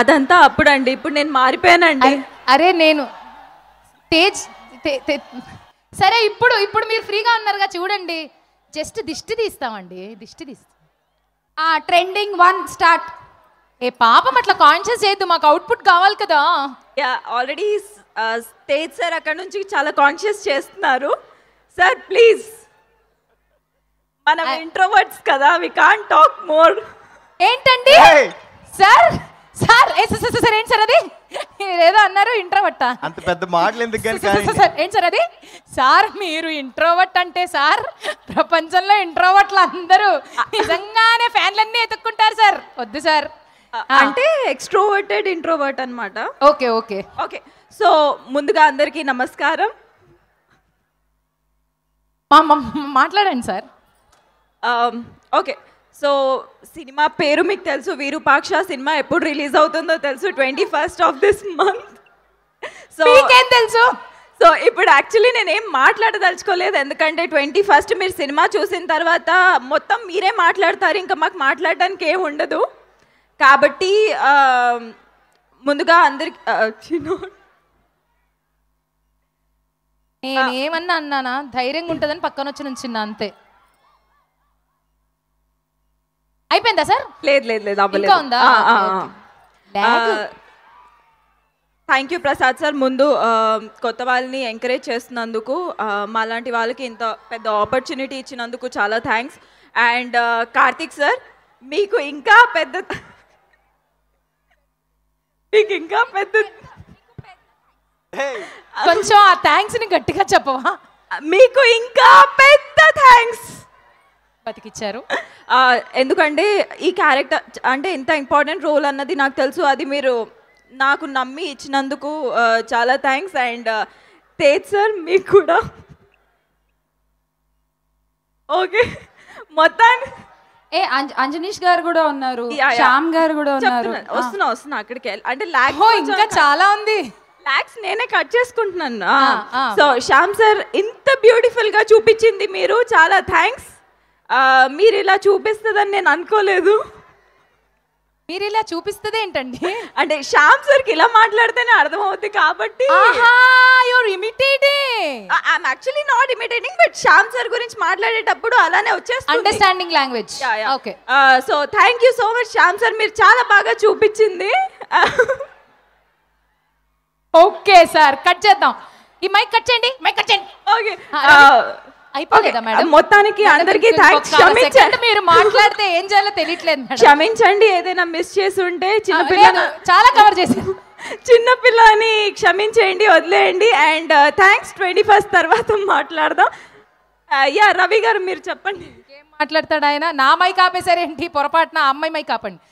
అదంతా అప్పుడు అండి ఇప్పుడు నేను మారిపోయానండి అరే నేను తేజ్ సరే ఇప్పుడు ఇప్పుడు మీరు ఫ్రీగా ఉన్నారుగా చూడండి జస్ట్ దిష్టి తీస్తామండి దిష్టి తీస్తా ట్రెండింగ్ వన్ స్టార్ట్ ఏ పాపం అట్లా కాన్షియస్ చేయద్దు మాకు అవుట్పుట్ కావాలి కదా యా ఆల్రెడీ తేజ్ సార్ అక్కడ నుంచి చాలా కాన్షియస్ చేస్తున్నారు సార్ ప్లీజ్ మనం ఇంట్రోవర్డ్స్ కదా వి కాన్ టాక్ మోర్ ఏంటండి సార్ సార్ సార్ ఏంటి సార్ అది ఏదో అన్నారు ఇంట్రోవర్ట్ అంత పెద్ద మాటలు ఎందుకు సార్ ఏంటి సార్ అది సార్ మీరు ఇంట్రోవర్ట్ అంటే సార్ ప్రపంచంలో ఇంట్రోవట్లు అందరూ నిజంగానే ఫ్యాన్లన్నీ ఎతుక్కుంటారు సార్ వద్దు సార్ అంటే ఎక్స్ట్రోవర్టెడ్ ఇంట్రోవర్ట్ అనమాట ఓకే ఓకే ఓకే సో ముందుగా అందరికీ నమస్కారం మాట్లాడండి సార్ ఓకే సో సినిమా పేరు మీకు తెలుసు వీరుపాక్ష సినిమా ఎప్పుడు రిలీజ్ అవుతుందో తెలుసు twenty first of this month so మీకేం తెలుసు సో ఇప్పుడు యాక్చువల్లీ నేనేం మాట్లాడదలుచుకోలేదు ఎందుకంటే ట్వంటీ ఫస్ట్ మీరు సినిమా చూసిన తర్వాత మొత్తం మీరే మాట్లాడతారు ఇంకా మాకు మాట్లాడడానికి ఏం ఉండదు కాబట్టి ముందుగా అందరికి నేనేమన్నా అన్నానా ధైర్యంగా ఉంటుందని పక్కన వచ్చి నుంచిన్నా అంతే అయిపోయిందా సార్ లేదు లేదు లేదు థ్యాంక్ యూ ప్రసాద్ సార్ ముందు కొత్త వాళ్ళని ఎంకరేజ్ చేస్తున్నందుకు మాలాంటి వాళ్ళకి ఇంత పెద్ద ఆపర్చునిటీ ఇచ్చినందుకు చాలా థ్యాంక్స్ అండ్ కార్తిక్ సార్ మీకు ఇంకా పెద్ద మీకు ఇంకా పెద్ద కొంచెం ఆ థ్యాంక్స్ ని గట్టిగా చెప్పవా మీకు ఇంకా పెద్ద థ్యాంక్స్ బతికిచ్చారు ఎందుకంటే ఈ క్యారెక్టర్ అంటే ఎంత ఇంపార్టెంట్ రోల్ అన్నది నాకు తెలుసు అది మీరు నాకు నమ్మి ఇచ్చినందుకు చాలా థ్యాంక్స్ అండ్ తేజ్ సార్ మీకు కూడా ఓకే మొత్తాన్ని ఏ అంజనీష్ గారు కూడా ఉన్నారు శ్యామ్ గారు కూడా ఉన్నారు వస్తున్నా వస్తున్నా అక్కడికి అంటే లాగ్ ఇంకా చాలా ఉంది ల్యాక్స్ నేనే కట్ చేసుకుంటున్నాను సో శ్యామ్ సార్ ఇంత బ్యూటిఫుల్ గా చూపించింది మీరు చాలా థ్యాంక్స్ మీరు ఇలా చూపిస్తుందని నేను అనుకోలేదు మీరు ఇలా చూపిస్తుంది ఏంటండి అంటే శ్యామ్ సార్ కి ఇలా మాట్లాడితేనే అర్థమవుద్ది కాబట్టి actually not imitating but Shyam sir గురించి మాట్లాడేటప్పుడు అలానే వచ్చేస్తా understanding language okay so thank you so much Shyam sir మీరు చాలా బాగా చూపించింది ఓకే సార్ కట్ చేద్దాం ఈ మైక్ కట్ చేయండి మైక్ కట్ చేయండి ఓకే మొత్తానికి అందరికీ థ్యాంక్స్ క్షమించండి మీరు మాట్లాడితే ఏం చేయాలో తెలియట్లేదు క్షమించండి ఏదైనా మిస్ చేసి ఉంటే చిన్న పిల్లలు చాలా కవర్ చేశారు చిన్న పిల్లని క్షమించేయండి వదిలేయండి అండ్ థ్యాంక్స్ ట్వంటీ ఫస్ట్ తర్వాత మాట్లాడదాం యా uh, రవి గారు మీరు చెప్పండి ఏం మాట్లాడతాడు ఆయన నా మై కాపేశారేంటి పొరపాటున అమ్మాయి మై కాపండి